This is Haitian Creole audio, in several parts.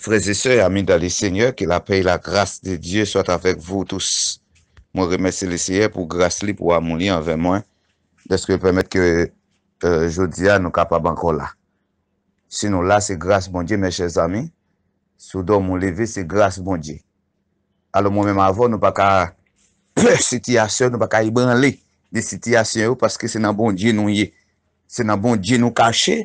Freze se, amin dali seigneur, ki la pey la grase de Diyo soit avek vou tous. Moun remese liseye pou grase li pou amoun li anve moun. Deske pemet ke euh, jodia nou ka pa banko la. Sinon la se grase moun Diyo, menche zami. Soudon moun levi se grase moun Diyo. Alo moun menm avon nou pa ka... Siti ase, nou pa ka ibran li. Ni siti ase ou, paske se nan bon Diyo nou ye. Se nan bon Diyo nou kache.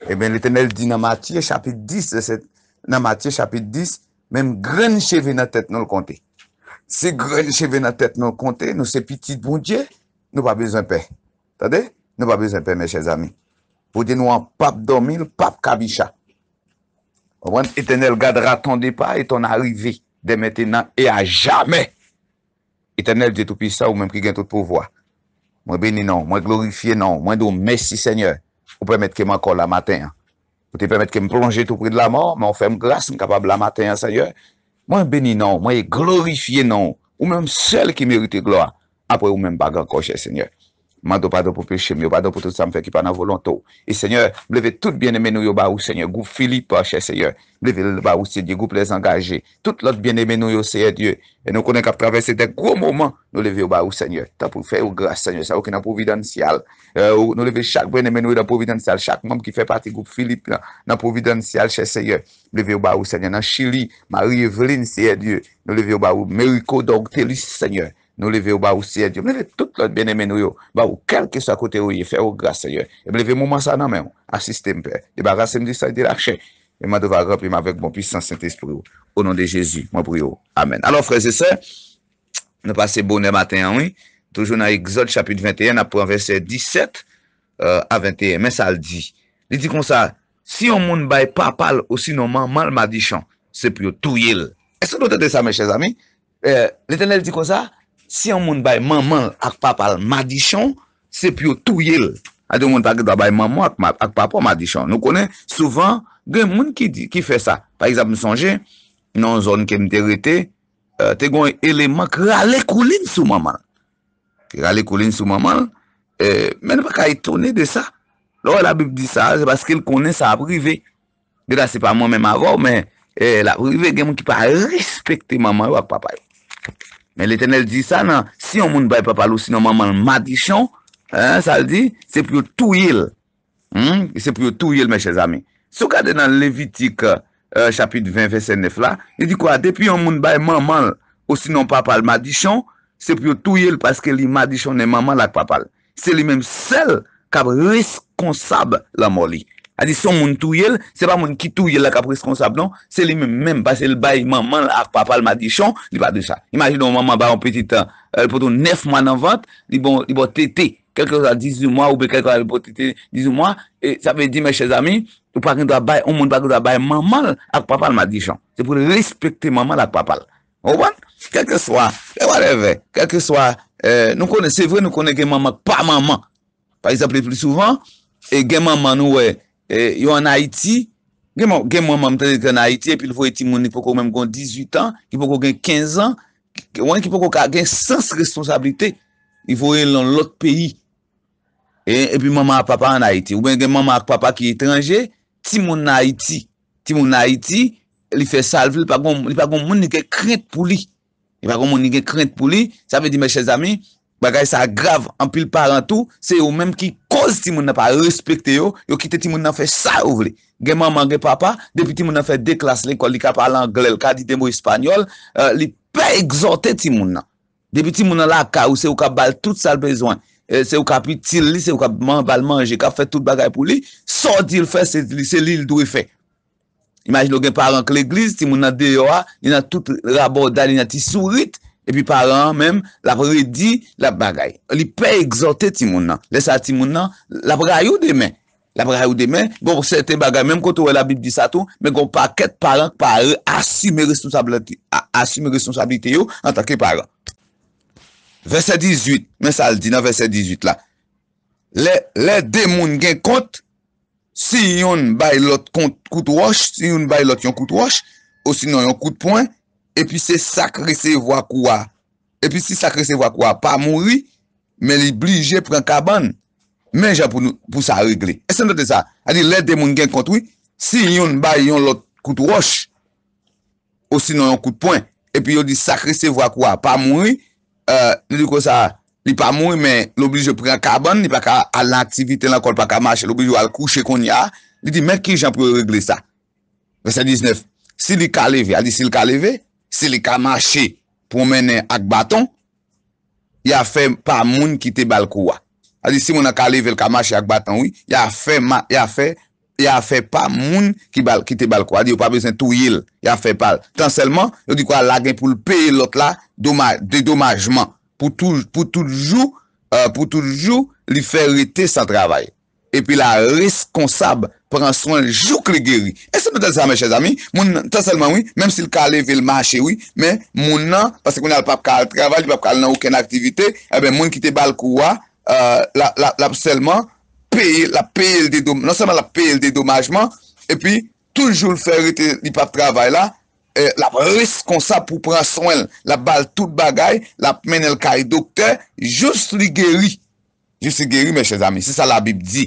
E ben le tenel dinamatiye, chapit dis de se... nan Matye chapit 10, menm gren cheve nan tèt nan l kontè. Se gren cheve nan tèt nan l kontè, nou se pitit bon dje, nou pa bezon pe. Tade? Nou pa bezon pe, mes chèz amin. Pou den nou an pap 2000, pap Kabisha. Ou an, etenel gad raton depa, eton arivé, demètenan, e a jamè. Etenel, djetou pisa, ou menm ki gen tout pou vwa. Mwen beni nan, mwen glorifiè nan, mwen dou mèsi sènyèr. Ou pè met keman kon la matè, an. pou te pwemet ke m plonje tou pri de la mor, m an fèm glas, m kapab la maten a non, non. Seigneur, mwen beni nan, mwen glorifiye nan, ou mèm sel ki mérite gloa, apre ou mèm bagan koche Seigneur. Man do pa do pou peche, mi yo pa do pou tout sa mfe ki pa nan volonto. E seigneur, mleve tout bien emenou yo ba ou seigneur. Goup Filip, chè seigneur, mleve lè ba ou seigneur, goup lè zangaje. Tout lòt bien emenou yo seigneur, dieu. E nou konen kap travesse de gro mouman, mleve yo ba ou seigneur. Ta pou fè ou gras seigneur, sa euh, ou ki nan providansyal. Mleve chak ben emenou yo nan providansyal, chak mwem ki fè pati goup Filip nan providansyal, chè seigneur. Mleve yo ba ou seigneur, nan Chili, Marie-Eveline seigneur, dieu. Mleve yo ba ou Meriko, Nou leve ou ba ou siye diyo. Mene de tout lòt ben emen ou yo. Ba ou kelke sa kote ou ye. Fè ou grase ye. E mene leve moun man sa nan men. Asiste mpe. E ba grase mdi sa di lakche. E mman deva reprim avèk moun pisan sinte espri yo. O nan de Jezi. Mwen pou yo. Amen. Alors freze se. Mne pase bonè maten a ou. Toujou nan exot chapit 21. A pou an verse 17. A 21. Mè sa l di. Li di kon sa. Si yon moun bay papal. Osi nou man mal madichan. Se pou yo touye l. E se nou de de sa mè chè Si yon moun bay mamal ak papal madichan, se pyo touyel. Adi yon moun bay mamal ak papal madichan. Nou konen souvan gen moun ki fe sa. Par exemple, msange, nan zon kem terete, euh, te gwen eleman kralekoulin sou mamal. Kralekoulin sou mamal, eh, men pa ka etone de sa. Lora la bib di sa, se baske l konen sa aprive. De la se pa moun men maro, men eh, la aprive gen moun ki pa respekte mamal ak papal. Men lè tenèl di sa nan, si yon moun bay papal ou sinon mamal madichon, sa l di, se pyo touyel, se pyo touyel mè chèzami. Sou kade nan Levitik chapit 20 verset 9 la, yi di kwa, depi yon moun bay mamal ou sinon papal madichon, se pyo touyel paske li madichon ne mamal ak papal. Se li menm sel kap reskonsab la mori. a di son moun touyel, se pa moun ki touyel la ka preskonsap non, se li men mèm ba se euh, li bay bon, bon bon maman ak papal madichan li ba de chan. Imagin nou maman bay an petit poton nef man an vant li bo tete, kek kosa dizu mwa ou be kek kosa li bo tete dizu mwa e sape di mèche zami, ou pa kenda bay, ou moun pa kenda bay maman ak papal madichan. Se pou respecte maman ak papal. Ou ban? Kèk ke swa, kèk wane ve, kèk ke swa nou kone, se vre nou kone gen maman pa maman. Pari sape li pli souvan e gen maman nou wey E, yo an Haiti, gen mwen mwen mwen teni gen Haiti, epi li foye ti mwen i poko mwen mwen kon 18 an, ki poko gen 15 an, wany ki poko ka gen sens responsabilite, li foye loun lout peyi. E, epi mwen mwen ak papa an Haiti, ou ben gen mwen mwen ak papa ki etranje, ti mwen an Haiti, ti mwen an Haiti, li fe salve, li pa kon mwen nige krent pou li. Li pa kon mwen nige krent pou li, sa fe di mèche zami, Bagay sa grave an pil par an tou, se yo menm ki koz ti moun nan pa respekte yo, yo kite ti moun nan fe sa ou vle. Gen man man gen papa, depi ti moun nan fe deklas le kon li ka palanglel, ka di denmou espanyol, euh, li pe egzote ti moun nan. Depi ti moun nan la ka ou se yo ka bal tout sal bezwen, euh, se yo ka pi tir li, se yo ka bal manje, ka fe tout bagay pou li, sot di l fe se li l dwe fe. Imagin lo gen par an ke l eglise, ti moun nan deyo a, yon nan tout rabo dan, yon nan ti sou rit, E pi paran, mèm, la vre di la bagay. Li pe exote ti moun nan. Lè sa ti moun nan, la bagay ou de mè. La bagay ou de mè, bon, se te bagay, mèm koto wè la Bibli Sato, mè kon pa ket paran, paran, asime resonsabilite yo, an takè paran. Verset 18, mè sa l di nan verset 18 la. Lè demoun gen kont, si yon bay lot kont kout wòsh, si yon bay lot yon kout wòsh, o sino yon kout poun, epi se sakre se vwa kouwa, epi se sakre se vwa kouwa, pa mouri, men li bli je pran kaban, men jan pou sa regle. E se mdote sa, a li let de moun gen kontoui, si yon ba yon lot koutou wosh, osi nou yon koutpon, epi yo di sakre se vwa kouwa, pa mouri, li di kon sa, li pa mouri, men lo bli je pran kaban, li pa ka al aktivite lankon, li pa ka marche, li pa ka al kouche kon ya, li di men ki jan pou regle sa. Verset 19, si li ka leve, a li si li ka leve, Se li kamache pou menen ak baton, ya fe pa moun ki te bal kouwa. A di si moun an ka leve l kamache ak baton ou, ya fe pa moun ki te bal kouwa. A di yo pa besen tou yil, ya fe pal. Tan selman, yo di kwa lage pou l'peye lot la, dedomajman euh, pou toujou li fe rete sa travay. E pi la reskonsab lakman. Pren soen, jok le geri. E sepe ta zame, chè zami, moun, ta selman, oui, menm si l ka leve l mache, oui, men, moun nan, pase koun al pap ka al travay, l pap ka al nan ouken aktivite, e eh ben, moun ki te bal kouwa, euh, la, la, la, la, non selman, pe, la, pe, l dedomajman, non seman la pe, l dedomajman, e pi, toujoun fè rite li pap travay la, e, la, res kon sa pou pren soen, la bal tout bagay, la men el kay dokte, jous li geri. Jous li geri, mè chè zami, se sa la bib di.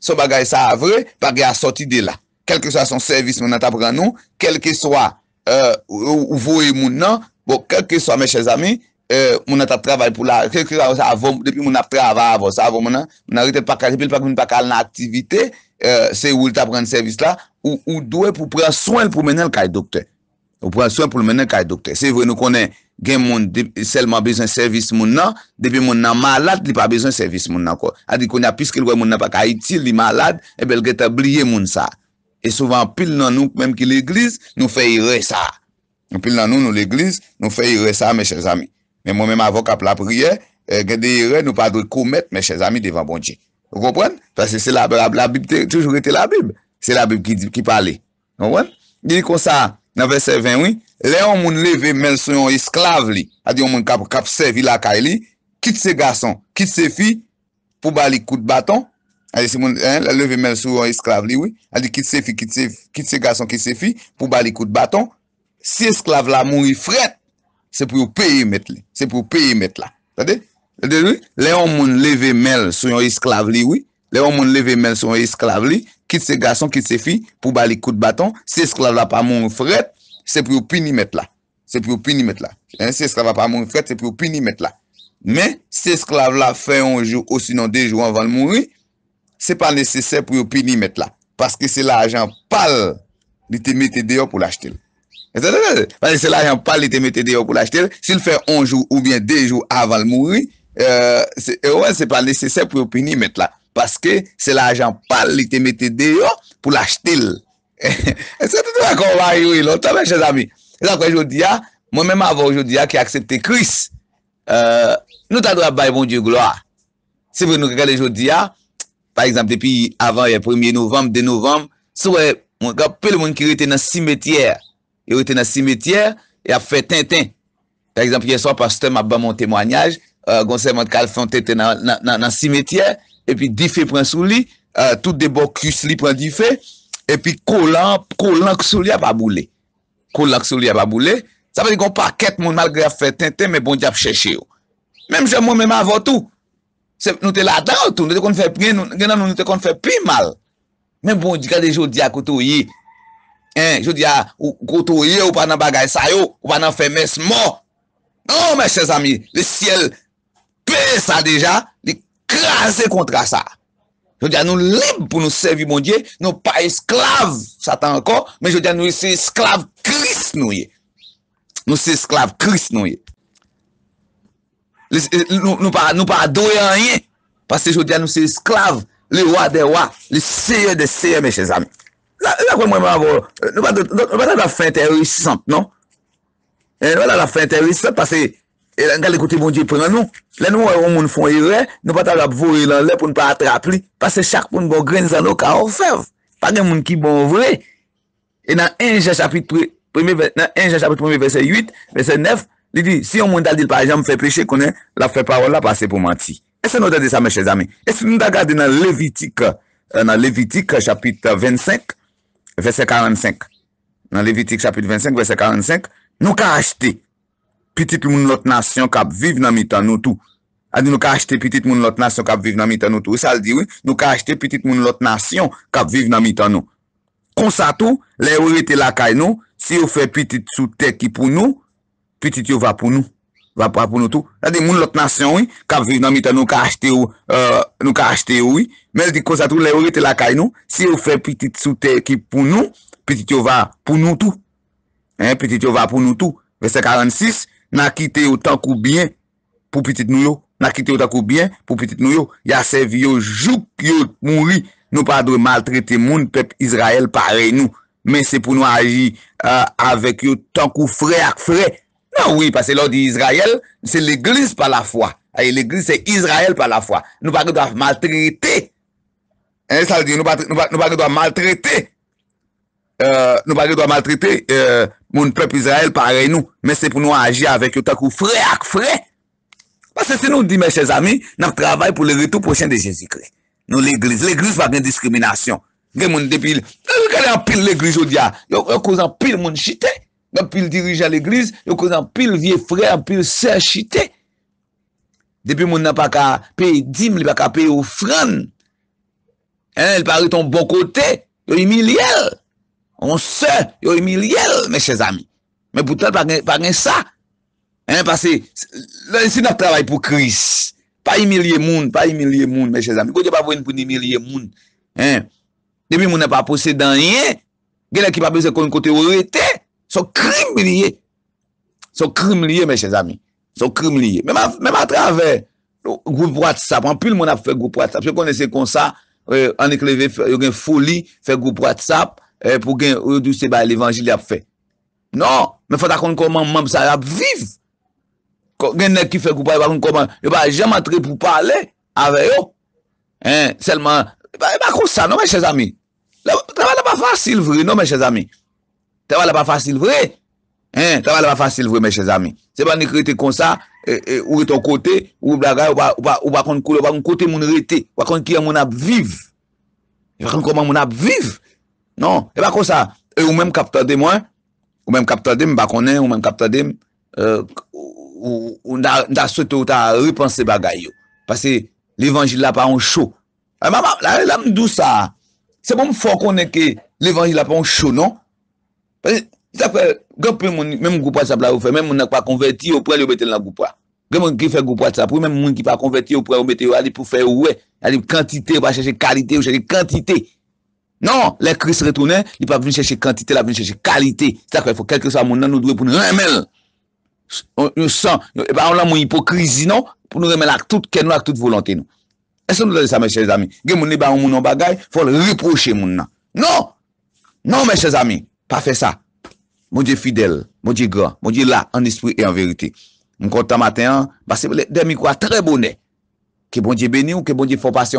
So bagay sa avre, bagay a soti de la, kelke so a son servis moun an ta pran nou, kelke so a euh, ou vouye moun nan, bon, kelke so a meche zami, euh, moun an ta travay pou la, depi moun ap travay avos, avon moun an, moun an rete pakal, repil pakal nan aktivite, euh, se ou lita pran servis la, ou dwe pou pran swen pou menen kaj dokte, ou pran swen pou menen kaj dokte, se vre nou konen. gen moun selman bezon servis moun nan, debi moun nan malad li pa bezon servis moun nan ko. Adi kon ya piske lwen moun nan pa ka iti li malad, e bel geta blye moun sa. E souvan pil nan nou, menm ki l'eglize, nou fe yire sa. Nou pil nan nou nou l'eglize, nou fe yire sa, meche zami. Men moun menm avok ap la priye, e, gen de yire, nou padre koumet, meche zami, devan bon diye. Ou konpwen? Pase se la bib te, toujou rete la bib. Se la bib ki pale. Konpwen? Gen yi konsa, 9.7.20, oui. Lè an moun leve mèl sou yon esklav li. Adi an moun kapsev ilaka li. Kit se gason, kit se fi pou bali kout baton. Adi se moun leve mèl sou yon esklav li, oui. Adi kit se fi, kit se fi, kit se gason kit se fi pou bali kout baton. Se esklav la moun yifret, se pou yon peye met li. Se pou yon peye met la. Tade? Tade, oui? Lè an moun leve mèl sou yon esklav li, oui. Lè an moun leve mèl sou yon esklav li, oui. Kit se gason, kit se fi pou bali kout baton. Se esklave la pa moun fret, se pou yo pini met la. Se priyo pini met la. Se esklave la pa moun fret, se pou yo pini met la. Men, se esklave la fe yon jou ou si nou dey jou anval mouri, se pa nese se priyo pini met la. Paske se la ajan pal, li te mette deyo pou lachte. E zanazan? Se la ajan pal, li te mette deyo pou lachte. Se l fè yon jou ou dey jou anval mouri, se pa nese se priyo pini met la. Paske se la ajan pal li te mette de yo pou lachte el. E se te dwa konwa yoi lò. Tame chè zami. E zan kwen jodi ya. Mwen mèm avon jodi ya ki aksepte kris. E, nou ta dwa baye bon diyo gloa. Se voun nou kakale jodi ya. Par exemple, depi avan yè 1e novem, 2e novem. Se wè, mwen kapel moun ki yote nan simetiyer. Yote nan simetiyer. Yap e fe tintin. Par exemple, yè so apastem ap ba moun temwanyaj. Euh, Gon seman kal fonte te nan simetye, epi di fe pran sou li, euh, tout de bo kus li pran di fe, epi kolan, kolan k sou li ap ap boulé. Kolan k sou li ap ap boulé. Sa pade kon pa ket moun mal grafe ten ten, men bon di ap chèche yo. Mem jè moun mèman vò tou. Nou te la dan ou tou, nou te kon fè pi, gen nan nou te kon fè pi mal. Men bon di kade jò di a koutou yi, jò di a koutou yi, ou pa nan bagay sa yo, ou pa nan fè mes mò. Non men chè zami, le siel, ve sa deja, li krasen kontra sa. Jou diyan nou lib pou nou servi moun diye, nou pa esklav satan ankon, men jou diyan nou se esklav kris nou ye. Nou se esklav kris nou ye. Nou pa doye anye, pase jou diyan nou se esklav, le wade wade, le seye de seye, meshe zami. La kwen mwen mwen avon, nou pa la la fe interisant, non? Nou pa la la fe interisant, pase, E la nga l'ekoute bon diye pren nou. Le nou wè yon moun foun irè. Nou pata wè ap vore lan lè pou npa atrap li. Pase chak pou nbo gren zan nou ka ofèv. Pade moun ki bon vore. E nan enje chapit pou mè verse 8, verse 9. Li di si yon moun dal dil parajan mfè pleche konè la fè parole la pase pou mati. E se nou dade sa mè chè zame. E se nou da gade nan levitik chapit 25, verse 45. Euh, nan levitik chapit 25, verse 45. Nou ka achete. Piti moun lotnasyon kap viv nan mitan nou to. Adi nou ka achete piti moun lotnasyon kap viv nan mitan nou to. E nou ka achete piti moun lotnasyon kap viv nan mitan nou. Konsatou, la 씨w ete la kuy nou, si ou fè piti tsute ki pou nou, piti ti ou va pou nou. Adi moun lotnasyon, kap viv nan mitan gou, nou ka achete goy. Pari konsatou, laстати ou euh, ete la ky nou, si ou fè piti tsute ki pou nou, piti ti ou va pou nou to. Piti ti ou va pou nou to. Versane konk preparations Na kite yo tankou byen pou pitit nou yo. Na kite yo tankou byen pou pitit nou yo. Ya sev yo jouk yo moun li. Nou pa do mal trete moun pep Israel pare nou. Men se pou nou aji euh, avek yo tankou fre ak fre. Nan wii, pase lor di Israel, se l'Eglise pa la fwa. Aye, l'Eglise se Israel pa la fwa. Nou pa do mal trete. Enye sal di, nou pa do mal trete. Nou pa do mal trete, eh... Moun pep Israel pare nou, mè se pou nou aji avèk yo takou fre ak fre. Pase se nou di mè chèz ami, nan travay pou le retou pochen de Jezikre. Nou l'Eglise, l'Eglise va gen diskriminasyon. Ve moun depil, lè kèlè an pil l'Eglise ou diya. Yo kòz an pil moun chite. Yo kòz an pil vie frè, an pil sè chite. Depil moun nan pa ka peyi dim, li pa ka peyi oufran. El pari ton bon kote, yo yi milier. On se yo emilyel, meche zami. Me boutel pa gen sa. Hein, pase, se nap travay pou kris. Pa emilye moun, pa emilye moun, meche zami. Gote pa pou en pou ni emilye moun. Hein, debi moun nan pa pose dan yen, gen ekipa beze kon kote ou rete, so krim liye. So krim liye, meche zami. So krim liye. Mem a travay, gouproat sap, anpil moun ap fe gouproat sap. Se konese kon sa, an ekleve yon gen foli, fe gouproat sap, Eh, pou gen yon dou se ba l'Evangili ap fe. Non, men fwa ta kon konman manp sa ap viv. Gen nek ki fe kou pa, yon e e pa jam antre pou pale ave yo. Hen, eh, selman, yon e pa kon sa, non men chèz amin. Tava la pa fasil vre, non men chèz amin. Tava la pa fasil vre. Hen, eh, tava la pa fasil vre men chèz amin. Se ba nek rete kon sa, ou rete ou kote, ou bakon kote moun rete, wakon ki an moun ap viv. Yon pa kon konman moun ap viv. Non, e bako sa, eu mèm kapta dem mwen, mèm kapta dem bako nen, mèm kapta dem, e, oun da sou eto ou ta ripanse baga yo. Pase, l'Evangile la pa an cho. An e, mèmam, la mèmam dou sa. Se mèm fò konen ke l'Evangile la pa an cho, non? Gèpè, mèm moun goupwa sa pla ou fè, mèm moun akwa konverti ou prel ou bete nan goupwa. Gèpè moun ki fè goupwa sa, mèm moun ki pa konverti ou prel ou bete ou ali pou fè ou we, ali pou kvantite ou pa chache kalite ou chache kvantite. Non, lè kris retounè, li pa vini chèche kantite, la vini chèche kalite. Sa kwen fò kel kris an moun nan nou dwe pou nou remèl. Nou san, eh e ba an lan moun hipokrizi nan, pou nou remèl ak tout ken nou, ak tout volonté nou. E son nou la lè sa, mè chèche zami? Gè moun ne ba an moun an bagay, fò lè reproche moun nan. Non! Non, mè chèche zami, pa fè sa. Moun je fidèl, moun je gran, moun je la, an espri et an verite. Moun konta matè an, bas sebele, demikwa, trè bonè. Kè bon je beni ou kè bon je fò pas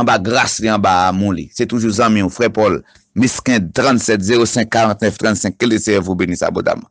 An ba gras li, an ba moun li. Se toujou zan mi ou, frey Paul, miskin 37054935, ke li seye vou beni sa bodam.